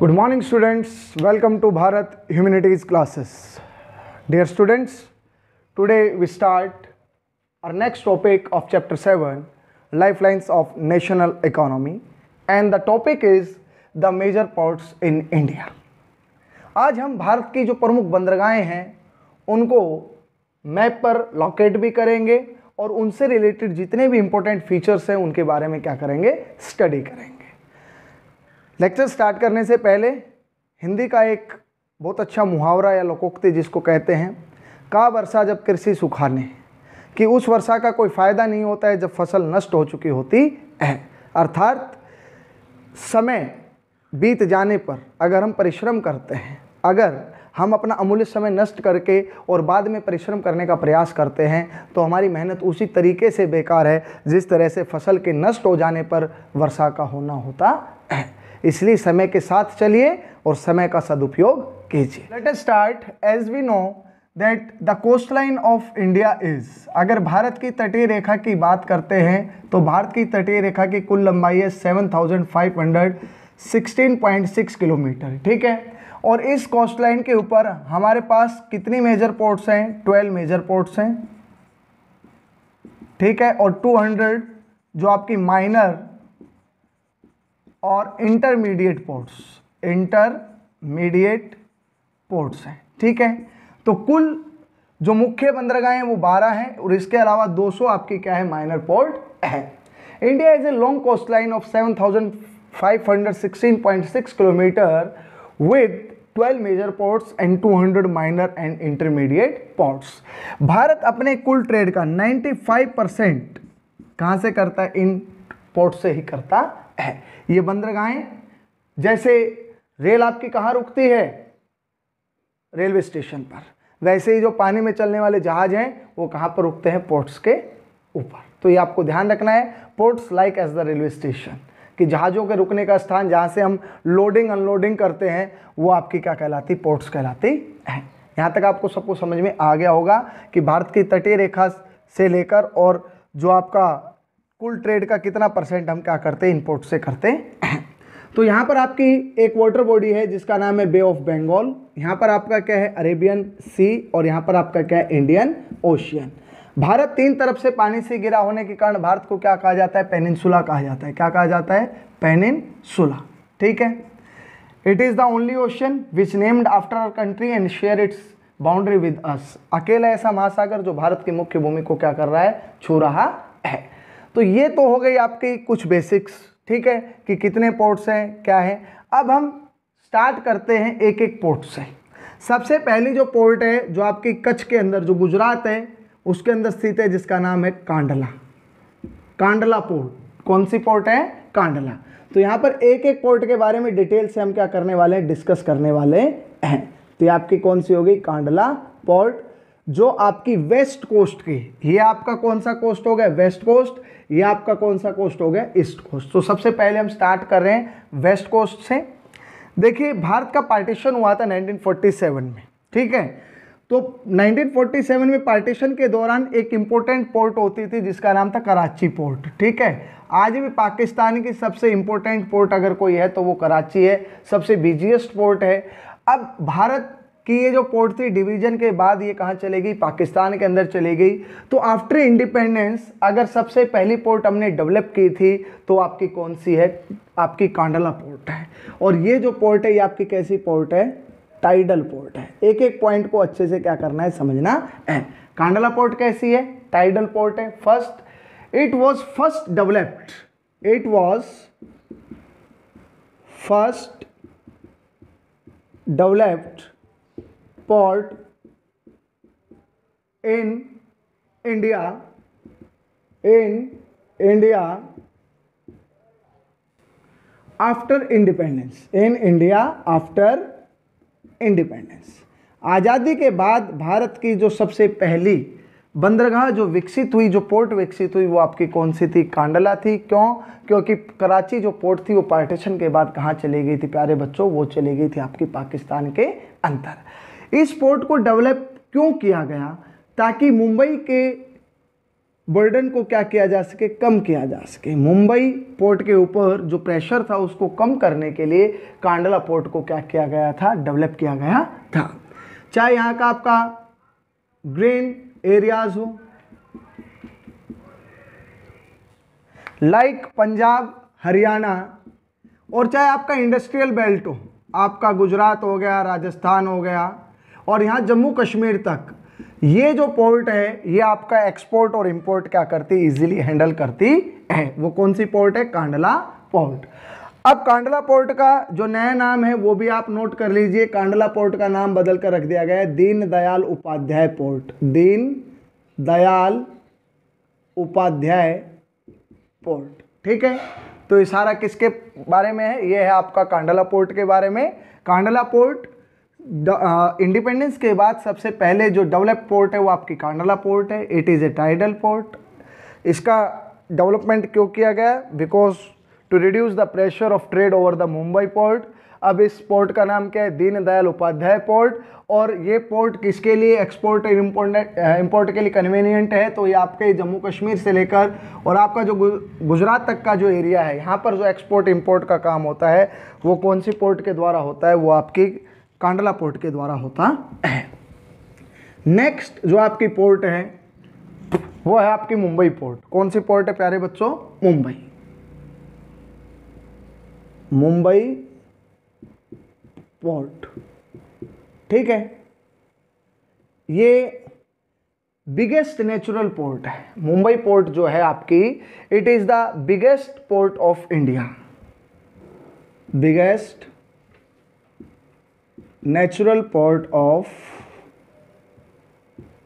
Good morning students welcome to Bharat humanities classes dear students today we start our next topic of chapter seven life lines of national economy and the topic is the major ports in India आज हम भारत की जो प्रमुख बंदरगाहें हैं उनको map पर locate भी करेंगे और उनसे रिलेटेड जितने भी इम्पोर्टेंट फीचर्स हैं उनके बारे में क्या करेंगे स्टडी करेंगे लेक्चर स्टार्ट करने से पहले हिंदी का एक बहुत अच्छा मुहावरा या लोकोक्ति जिसको कहते हैं का वर्षा जब कृषि सुखाने कि उस वर्षा का कोई फ़ायदा नहीं होता है जब फसल नष्ट हो चुकी होती है अर्थात समय बीत जाने पर अगर हम परिश्रम करते हैं अगर हम अपना अमूल्य समय नष्ट करके और बाद में परिश्रम करने का प्रयास करते हैं तो हमारी मेहनत उसी तरीके से बेकार है जिस तरह से फसल के नष्ट हो जाने पर वर्षा का होना होता है इसलिए समय के साथ चलिए और समय का सदुपयोग कीजिए let us start as we know that the coastline of India is अगर भारत की तटीय रेखा की बात करते हैं तो भारत की तटीय रेखा की कुल लंबाई है seven thousand five hundred sixteen point six kilometre ठीक है और इस कोस्ट लाइन के ऊपर हमारे पास कितनी मेजर पोर्ट्स हैं ट्वेल्व मेजर पोर्ट्स हैं ठीक है और टू हंड्रेड जो आपकी माइनर और इंटरमीडिएट पोर्ट्स इंटरमीडिएट पोर्ट्स हैं ठीक है तो कुल जो मुख्य बंदरगाह हैं वो 12 हैं और इसके अलावा 200 आपके क्या है माइनर पोर्ट है India is a long coastline of 7,516.6 kilometre with 12 major ports and 200 minor and intermediate ports Bharat अपने कुल ट्रेड का 95 परसेंट कहाँ से करता है इन पोर्ट से ही करता है ये बंदरगाहें जैसे रेल आपकी कहाँ रुकती है रेलवे स्टेशन पर वैसे ही जो पानी में चलने वाले जहाज हैं वो कहाँ पर रुकते हैं पोर्ट्स के ऊपर तो ये आपको ध्यान रखना है ports like as the railway station कि जहाज़ों के रुकने का स्थान जहाँ से हम लोडिंग अनलोडिंग करते हैं वो आपकी क्या कहलाती पोर्ट्स कहलाती हैं यहाँ तक आपको सबको समझ में आ गया होगा कि भारत की तटीय रेखा से लेकर और जो आपका कुल ट्रेड का कितना परसेंट हम क्या करते हैं इम्पोर्ट से करते हैं तो यहाँ पर आपकी एक वाटर बॉडी है जिसका नाम है बे ऑफ बंगाल यहाँ पर आपका क्या है अरेबियन सी और यहाँ पर आपका क्या है इंडियन ओशियन भारत तीन तरफ से पानी से गिरा होने के कारण भारत को क्या कहा जाता है पेनिनसुला कहा जाता है क्या कहा जाता है पेनिनसुला ठीक है it is the only ocean which named after our country and share its boundary with us अकेला ऐसा महासागर जो भारत की मुख्य भूमि को क्या कर रहा है छू रहा है तो ये तो हो गई आपकी कुछ बेसिक्स ठीक है कि कितने पोर्ट्स हैं क्या है अब हम स्टार्ट करते हैं एक एक पोर्ट से सबसे पहली जो पोर्ट है जो आपकी कच्छ के अंदर जो गुजरात है उसके अंदर स्थित है जिसका नाम है कांडला कांडला पोर्ट कौन सी पोर्ट है कांडला तो यहाँ पर एक एक पोर्ट के बारे में डिटेल से हम क्या करने वाले हैं डिस्कस करने वाले हैं तो ये आपकी कौन सी होगी कांडला पोर्ट जो आपकी वेस्ट कोस्ट की ये आपका कौन सा कोस्ट हो गया वेस्ट कोस्ट ये आपका कौन सा कोस्ट हो गया ईस्ट कोस्ट तो सबसे पहले हम स्टार्ट कर रहे हैं वेस्ट कोस्ट से देखिए भारत का पार्टीशन हुआ था 1947 में ठीक है तो 1947 में पार्टीशन के दौरान एक इम्पोर्टेंट पोर्ट होती थी जिसका नाम था कराची पोर्ट ठीक है आज भी पाकिस्तान की सबसे इम्पोर्टेंट पोर्ट अगर कोई है तो वो कराची है सबसे बिजिएस्ट पोर्ट है अब भारत कि ये जो पोर्ट थी डिवीजन के बाद ये कहाँ चलेगी पाकिस्तान के अंदर चली गई तो आफ्टर इंडिपेंडेंस अगर सबसे पहली पोर्ट हमने डेवलप की थी तो आपकी कौन सी है आपकी कांडला पोर्ट है और ये जो पोर्ट है ये आपकी कैसी पोर्ट है टाइडल पोर्ट है एक एक पॉइंट को अच्छे से क्या करना है समझना है कांडला पोर्ट कैसी है टाइडल पोर्ट है first it was first developed it was first developed port in India in India after independence in India after independence आज़ादी के बाद भारत की जो सबसे पहली बंदरगाह जो विकसित हुई जो पोर्ट विकसित हुई वो आपकी कौन सी थी कांडला थी क्यों क्योंकि कराची जो पोर्ट थी वो पार्टीशन के बाद कहाँ चली गई थी प्यारे बच्चों वो चली गई थी आपकी पाकिस्तान के अंतर इस पोर्ट को डेवलप क्यों किया गया ताकि मुंबई के बर्डन को क्या किया जा सके कम किया जा सके मुंबई पोर्ट के ऊपर जो प्रेशर था उसको कम करने के लिए कांडला पोर्ट को क्या किया गया था डेवलप किया गया था चाहे यहाँ का आपका ग्रेन एरियाज हो लाइक पंजाब हरियाणा और चाहे आपका इंडस्ट्रियल बेल्ट हो आपका गुजरात हो गया राजस्थान हो गया और यहाँ जम्मू कश्मीर तक ये जो पोर्ट है ये आपका एक्सपोर्ट और इंपोर्ट क्या करती है इजीली हैंडल करती है वो कौन सी पोर्ट है कांडला पोर्ट अब कांडला पोर्ट का जो नया नाम है वो भी आप नोट कर लीजिए कांडला पोर्ट का नाम बदल कर रख दिया गया है दीन दयाल उपाध्याय पोर्ट दीन दयाल उपाध्याय पोर्ट ठीक है तो इशारा किसके बारे में है ये है आपका कांडला पोर्ट के बारे में कांडला पोर्ट इंडिपेंडेंस के बाद सबसे पहले जो डेवलप पोर्ट है वो आपकी कांडला पोर्ट है it is a tidal port इसका डेवलपमेंट क्यों किया गया because to reduce the pressure of trade over the Mumbai port अब इस पोर्ट का नाम क्या है दीनदयाल उपाध्याय पोर्ट और ये पोर्ट किसके लिए एक्सपोर्ट इम्पोर्टेंट इम्पोर्ट के लिए कन्वीनियंट है तो ये आपके जम्मू कश्मीर से लेकर और आपका जो गुजरात तक का जो एरिया है यहाँ पर जो एक्सपोर्ट इम्पोर्ट का काम होता है वो कौन सी पोर्ट के द्वारा होता है वो आपकी कांडला पोर्ट के द्वारा होता है नेक्स्ट जो आपकी पोर्ट है वो है आपकी मुंबई पोर्ट कौन सी पोर्ट है प्यारे बच्चों मुंबई मुंबई पोर्ट ठीक है ये बिगेस्ट नेचुरल पोर्ट है मुंबई पोर्ट जो है आपकी it is the biggest port of India biggest natural port of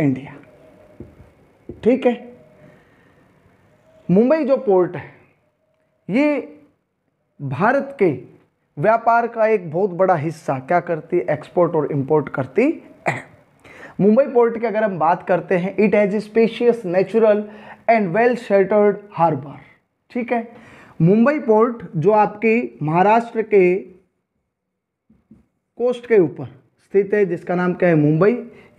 India ठीक है मुंबई जो पोर्ट है ये भारत के व्यापार का एक बहुत बड़ा हिस्सा क्या करती है एक्सपोर्ट और इंपोर्ट करती है मुंबई पोर्ट की अगर हम बात करते हैं it has spacious natural and well sheltered harbour ठीक है मुंबई पोर्ट जो आपकी महाराष्ट्र के कोस्ट के ऊपर स्थित है जिसका नाम क्या है मुंबई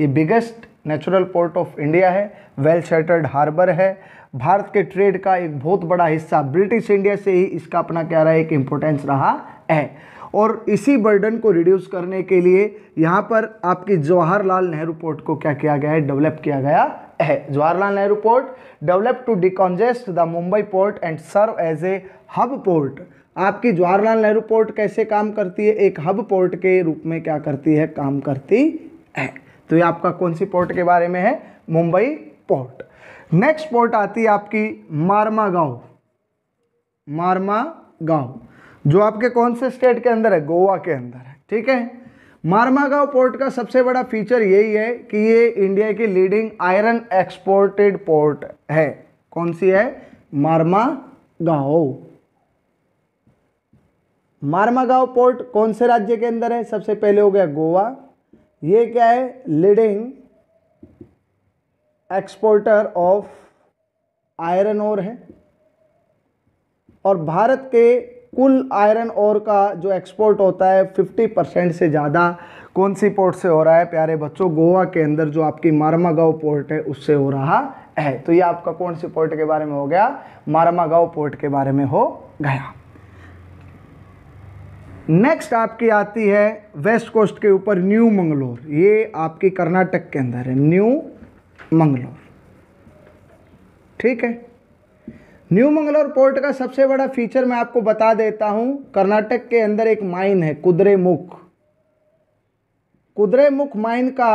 ये biggest natural port of India है वेल शेटर्ड हार्बर है भारत के ट्रेड का एक बहुत बड़ा हिस्सा ब्रिटिश इंडिया से ही इसका अपना क्या रहा है एक इम्पोर्टेंस रहा है और इसी बर्डन को रिड्यूस करने के लिए यहाँ पर आपकी जवाहरलाल नेहरू पोर्ट को क्या किया गया है डेवलप किया गया है Jawaharlal Nehru port develop to decongest the Mumbai port and serve as a hub port आपकी जवाहरलाल नेहरू पोर्ट कैसे काम करती है एक हब पोर्ट के रूप में क्या करती है काम करती है तो ये आपका कौन सी पोर्ट के बारे में है मुंबई पोर्ट नेक्स्ट पोर्ट आती है आपकी मारमा गांव मारमा गांव जो आपके कौन से स्टेट के अंदर है गोवा के अंदर है ठीक है मारमागांव पोर्ट का सबसे बड़ा फीचर यही है कि ये इंडिया की लीडिंग आयरन एक्सपोर्टेड पोर्ट है कौन सी है मारमा गांव मारमागांव पोर्ट कौन से राज्य के अंदर है सबसे पहले हो गया गोवा ये क्या है leading exporter of iron ore है और भारत के कुल आयरन और का जो एक्सपोर्ट होता है 50 परसेंट से ज़्यादा कौन सी पोर्ट से हो रहा है प्यारे बच्चों गोवा के अंदर जो आपकी मारमागाव पोर्ट है उससे हो रहा है तो ये आपका कौन सी पोर्ट के बारे में हो गया मारमागाव पोर्ट के बारे में हो गया नेक्स्ट आपकी आती है वेस्ट कोस्ट के ऊपर न्यू मंगलोर ये आपकी कर्नाटक के अंदर है न्यू मंगलोर ठीक है न्यू मंगलोर पोर्ट का सबसे बड़ा फीचर मैं आपको बता देता हूं कर्नाटक के अंदर एक माइन है मुख कुदरे मुख माइन का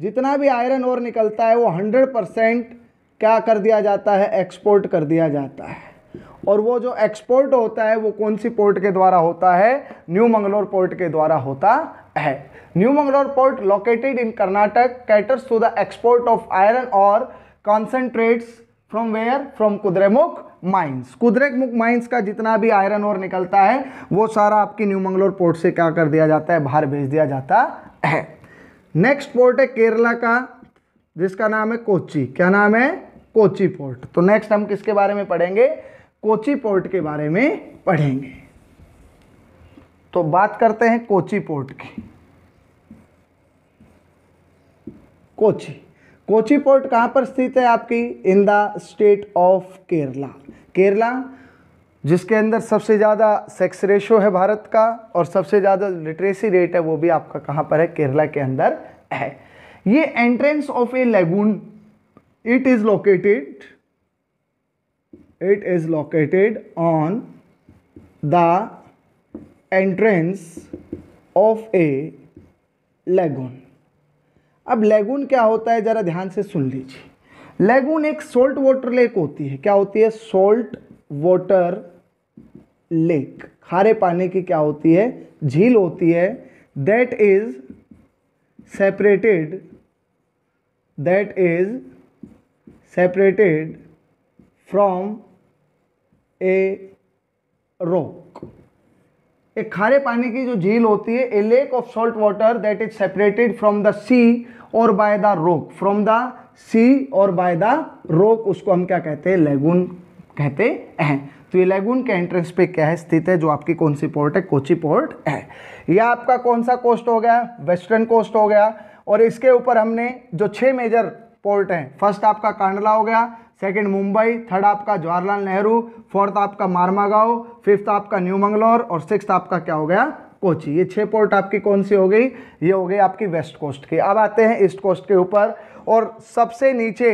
जितना भी आयरन और निकलता है वो हंड्रेड परसेंट क्या कर दिया जाता है एक्सपोर्ट कर दिया जाता है और वो जो एक्सपोर्ट होता है वो कौन सी पोर्ट के द्वारा होता है न्यू मंगलोर पोर्ट के द्वारा होता है new Mangalore port located in Karnataka caters to the export of iron ore concentrates from where from Kudremukh mines मुख माइंस का जितना भी आयरन और निकलता है वो सारा आपकी न्यू मंगलोर पोर्ट से क्या कर दिया जाता है बाहर भेज दिया जाता है नेक्स्ट पोर्ट है केरला का जिसका नाम है कोची क्या नाम है कोची पोर्ट तो नेक्स्ट हम किसके बारे में पढ़ेंगे कोची पोर्ट के बारे में पढ़ेंगे तो बात करते हैं कोची पोर्ट की कोची कोची पोर्ट कहाँ पर स्थित है आपकी in the state of Kerala Kerala जिसके अंदर सबसे ज़्यादा सेक्स रेशो है भारत का और सबसे ज़्यादा लिटरेसी रेट है वो भी आपका कहाँ पर है केरला के अंदर है ये entrance of a lagoon it is located it is located on the entrance of a lagoon अब लेगून क्या होता है ज़रा ध्यान से सुन लीजिए लेगून एक सोल्ट वाटर लेक होती है क्या होती है सोल्ट वाटर लेक खारे पानी की क्या होती है झील होती है that is separated that is separated from a rock एक खारे पानी की जो झील होती है a lake of salt water that is separated from the sea or by the rock from the sea or by the रोक उसको हम क्या कहते हैं लेगून कहते हैं तो ये लेगून के एंट्रेंस पे क्या है स्थित है जो आपकी कौन सी पोर्ट है कोची पोर्ट है यह आपका कौन सा कोस्ट हो गया वेस्टर्न कोस्ट हो गया और इसके ऊपर हमने जो छः मेजर पोर्ट हैं फर्स्ट आपका कांडला हो गया सेकंड मुंबई थर्ड आपका जवाहरलाल नेहरू फोर्थ आपका मारमागाव फिफ्थ आपका न्यू मंगलोर और सिक्स आपका क्या हो गया कोची ये छः पोर्ट आपकी कौन सी हो गई ये हो गई आपकी वेस्ट कोस्ट की अब आते हैं ईस्ट कोस्ट के ऊपर और सबसे नीचे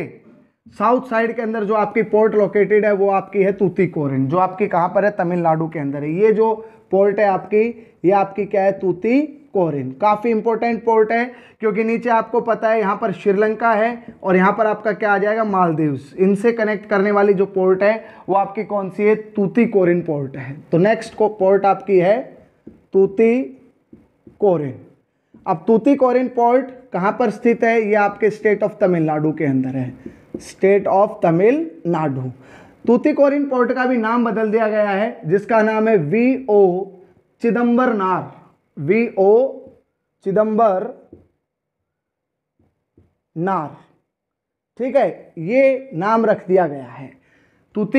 साउथ साइड के अंदर जो आपकी पोर्ट लोकेटेड है वो आपकी है कोरिन जो आपकी कहाँ पर है तमिलनाडु के अंदर है ये जो पोर्ट है आपकी ये आपकी क्या है तूती कोरिन काफ़ी इंपॉर्टेंट पोर्ट है क्योंकि नीचे आपको पता है यहाँ पर श्रीलंका है और यहाँ पर आपका क्या आ जाएगा मालदीव्स इनसे कनेक्ट करने वाली जो पोर्ट है वो आपकी कौन सी है तूती कोरिन पोर्ट है तो नेक्स्ट को पोर्ट आपकी है तूती कोरिन अब तूती कोरिन पोर्ट कहाँ पर स्थित है ये आपके स्टेट ऑफ तमिलनाडु के अंदर है state of Tamil Nadu Tuticorin port का भी नाम बदल दिया गया है जिसका नाम है वी ओ चिदम्बरनार वी ओ चिदम्बर नार ठीक है ये नाम रख दिया गया है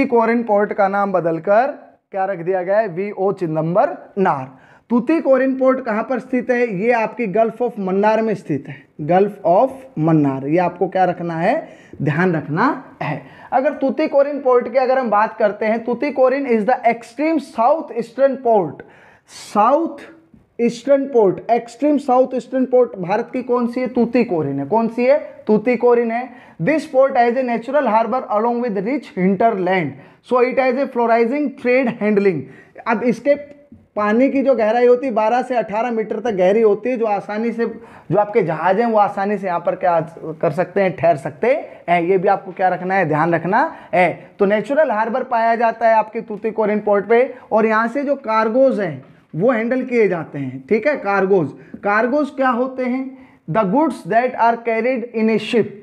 कोरिन पोर्ट का नाम बदलकर क्या रख दिया गया है वी ओ चिदम्बर नार कोरिन पोर्ट कहां पर स्थित है ये आपकी गल्फ ऑफ मन्नार में स्थित है गल्फ ऑफ मन्नार ये आपको क्या रखना है ध्यान रखना है अगर कोरिन पोर्ट की अगर हम बात करते हैं कोरिन is the extreme south eastern port south eastern port extreme south eastern port Bharat की कौन सी है तूती कोरिन है कौन सी है तूती कोरिन है this port as a natural harbour along with rich hinterland so it as a flourishing trade handling अब इसके पानी की जो गहराई होती है बारह से अठारह मीटर तक गहरी होती है जो आसानी से जो आपके जहाज हैं वो आसानी से यहाँ पर क्या कर सकते हैं ठहर सकते हैं ये भी आपको क्या रखना है ध्यान रखना है तो नेचुरल हार्बर पाया जाता है आपके कोरिन पोर्ट पे और यहाँ से जो कार्गोज हैं वो हैंडल किए जाते हैं ठीक है कार्गोज कार्गोज क्या होते हैं the goods that are carried in a ship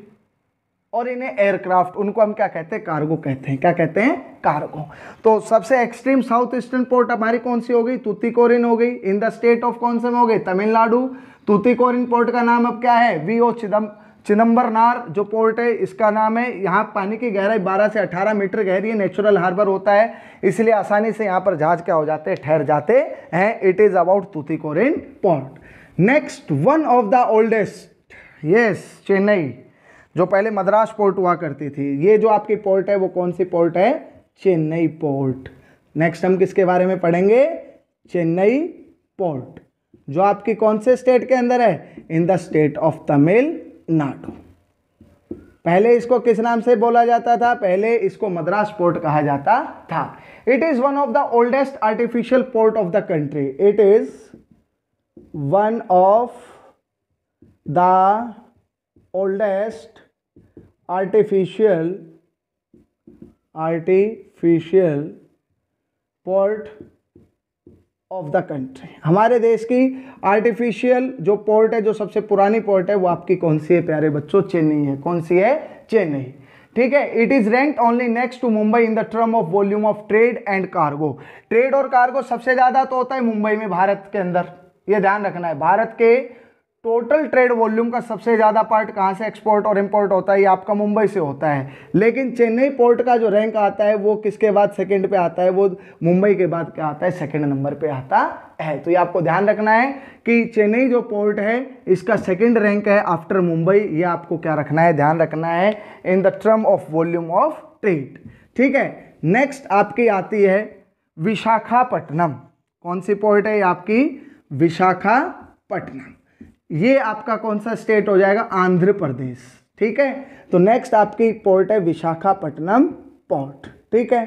और इन्हें एयरक्राफ्ट उनको हम क्या कहते हैं कार्गो कहते हैं क्या कहते हैं कार्गो तो सबसे एक्सट्रीम साउथ ईस्टर्न पोर्ट हमारी कौन सी हो गई तुतिकोरिन हो गई इन द स्टेट ऑफ कौन से में हो गई तमिलनाडु तुतिकोरिन पोर्ट का नाम अब क्या है वी ओ चिदम चिदम्बरनार जो पोर्ट है इसका नाम है यहाँ पानी की गहराई 12 से 18 मीटर गहरी है नेचुरल हार्बर होता है इसलिए आसानी से यहाँ पर जहाज क्या हो जाते हैं ठहर जाते हैं it is about Tuticorin port next one of the oldest yes Chennai जो पहले मद्रास पोर्ट हुआ करती थी ये जो आपकी पोर्ट है वो कौन सी पोर्ट है चेन्नई पोर्ट नेक्स्ट हम किसके बारे में पढ़ेंगे चेन्नई पोर्ट जो आपकी कौन से स्टेट के अंदर है in the state of Tamil Nadu पहले इसको किस नाम से बोला जाता था पहले इसको मद्रास पोर्ट कहा जाता था it is one of the oldest artificial port of the country it is one of the oldest artificial artificial port of the country हमारे देश की आर्टिफिशियल जो पोर्ट है जो सबसे पुरानी पोर्ट है वो आपकी कौन सी है प्यारे बच्चों चेन्नई है कौन सी है चेन्नई ठीक है it is ranked only next to Mumbai in the term of volume of trade and cargo trade और कार्गो सबसे ज़्यादा तो होता है मुंबई में भारत के अंदर ये ध्यान रखना है भारत के टोटल ट्रेड वॉल्यूम का सबसे ज़्यादा पार्ट कहाँ से एक्सपोर्ट और इंपोर्ट होता है ये आपका मुंबई से होता है लेकिन चेन्नई पोर्ट का जो रैंक आता है वो किसके बाद सेकंड पे आता है वो मुंबई के बाद क्या आता है सेकंड नंबर पे आता है तो ये आपको ध्यान रखना है कि चेन्नई जो पोर्ट है इसका सेकंड रैंक है आफ्टर मुंबई ये आपको क्या रखना है ध्यान रखना है in the term of volume of trade ठीक है नेक्स्ट आपकी आती है विशाखापट्टनम कौन सी पोर्ट है आपकी विशाखापट्टनम ये आपका कौन सा स्टेट हो जाएगा आंध्र प्रदेश ठीक है तो नेक्स्ट आपकी पोर्ट है विशाखापट्टनम पोर्ट ठीक है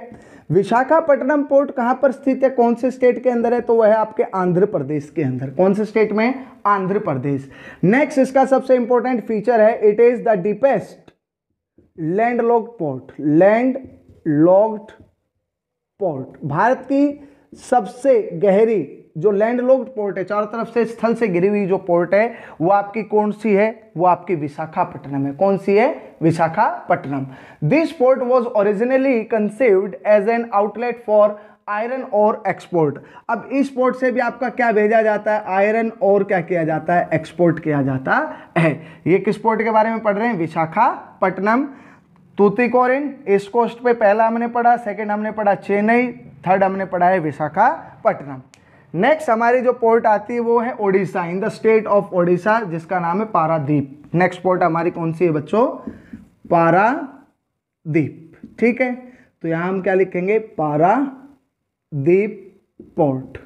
विशाखापट्टनम पोर्ट कहां पर स्थित है कौन से स्टेट के अंदर है तो वह है आपके आंध्र प्रदेश के अंदर कौन से स्टेट में आंध्र प्रदेश नेक्स्ट इसका सबसे इंपॉर्टेंट फीचर है it is the deepest landlocked port landlocked port Bharat की सबसे गहरी जो लैंडलॉक्ड पोर्ट है चारों तरफ से स्थल से गिरी हुई जो पोर्ट है वो आपकी कौन सी है वो आपकी विशाखापट्टनम है कौन सी है Visakhapatnam this port was originally conceived as an outlet for iron ore export अब इस पोर्ट से भी आपका क्या भेजा जाता है आयरन और क्या किया जाता है एक्सपोर्ट किया जाता है ये किस पोर्ट के बारे में पढ़ रहे हैं विशाखापट्टनम तूतिकोरिन ईस्ट कोस्ट पे पहला हमने पढ़ा सेकंड हमने पढ़ा चेन्नई थर्ड हमने पढ़ा है विशाखापट्टनम नेक्स्ट हमारी जो पोर्ट आती है वो है Odisha in the state of Odisha जिसका नाम है पारादीप नेक्स्ट पोर्ट हमारी कौन सी है बच्चों पारादीप ठीक है तो यहाँ हम क्या लिखेंगे पारादीप पोर्ट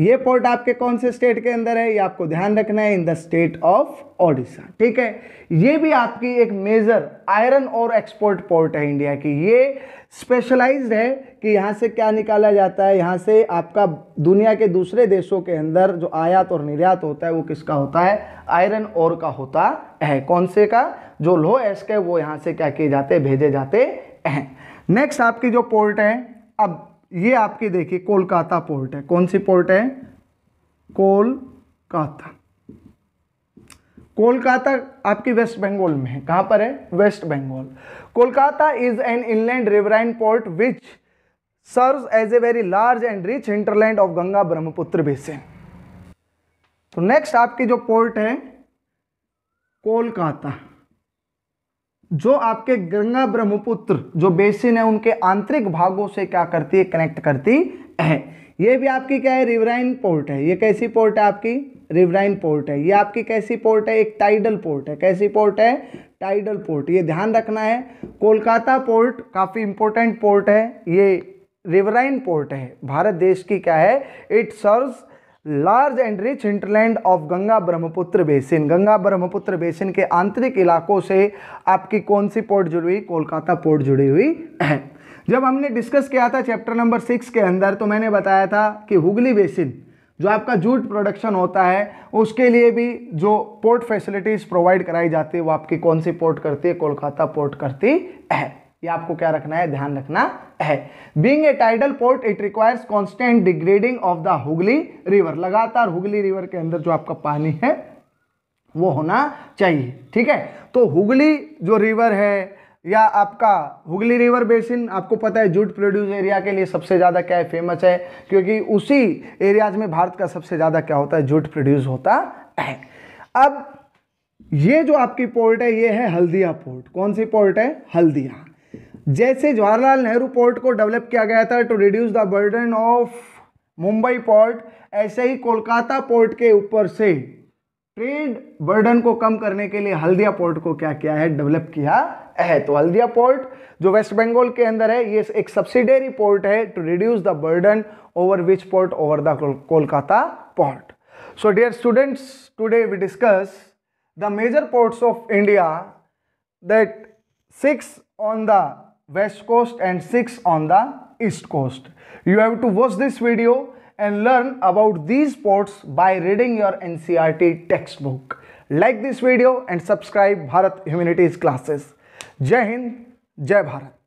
ये पोर्ट आपके कौन से स्टेट के अंदर है ये आपको ध्यान रखना है in the state of Odisha ठीक है ये भी आपकी एक major iron ore export port है इंडिया की ये स्पेशलाइज्ड है कि यहाँ से क्या निकाला जाता है यहाँ से आपका दुनिया के दूसरे देशों के अंदर जो आयात और निर्यात होता है वो किसका होता है आयरन और का होता है कौन से का जो लो एस्क है वो यहाँ से क्या किए जाते भेजे जाते हैं नेक्स्ट आपकी जो पोर्ट है अब ये आपकी देखिए कोलकाता पोर्ट है कौन सी पोर्ट है कोलकाता कोलकाता आपकी वेस्ट बंगाल में है कहां पर है West Bengal Kolkata is an inland riverine port which serve as a very large and rich hinterland of Ganga Brahmaputra basin तो नेक्स्ट आपकी जो पोर्ट है कोलकाता जो आपके गंगा ब्रह्मपुत्र जो बेसिन है उनके आंतरिक भागों से क्या करती है कनेक्ट करती है ये भी आपकी क्या है रिवराइन पोर्ट है ये कैसी पोर्ट है आपकी रिवराइन पोर्ट है ये आपकी कैसी पोर्ट है एक टाइडल पोर्ट है कैसी पोर्ट है टाइडल पोर्ट ये ध्यान रखना है कोलकाता पोर्ट काफ़ी इंपॉर्टेंट पोर्ट है ये रिवराइन पोर्ट है भारत देश की क्या है it serves large and rich hinterland of Ganga Brahmaputra basin Ganga Brahmaputra basin के आंतरिक इलाकों से आपकी कौन सी पोर्ट जुड़ी हुई कोलकाता पोर्ट जुड़ी हुई है जब हमने डिस्कस किया था चैप्टर नंबर सिक्स के अंदर तो मैंने बताया था कि हुगली बेसिन जो आपका जूट प्रोडक्शन होता है उसके लिए भी जो पोर्ट फैसिलिटीज़ प्रोवाइड कराई जाती है वो आपकी कौन सी पोर्ट करती है कोलकाता पोर्ट करती है ये आपको क्या रखना है ध्यान रखना है being a tidal port it requires constant dredging of the Hooghly river लगातार हुगली रिवर के अंदर जो आपका पानी है वो होना चाहिए ठीक है तो हुगली जो रिवर है या आपका हुगली रिवर बेसिन आपको पता है जूट प्रोड्यूस एरिया के लिए सबसे ज़्यादा क्या है फेमस है क्योंकि उसी एरियाज में भारत का सबसे ज़्यादा क्या होता है जूट प्रोड्यूस होता है अब ये जो आपकी पोर्ट है ये है हल्दिया पोर्ट कौन सी पोर्ट है हल्दिया जैसे जवाहरलाल नेहरू पोर्ट को डेवलप किया गया था to reduce the burden of Mumbai port ऐसे ही कोलकाता पोर्ट के ऊपर से ट्रेड बर्डन को कम करने के लिए हल्दिया पोर्ट को क्या किया है डेवलप किया है तो हल्दिया पोर्ट जो वेस्ट बंगाल के अंदर है ये एक सब्सिडरी पोर्ट है to reduce the burden over which port over the Kolkata port so dear students today we discuss the major ports of India that six on the west coast and 6 on the east coast. You have to watch this video and learn about these ports by reading your NCRT textbook. Like this video and subscribe Bharat Humanities classes. Jai Hind, Jai Bharat.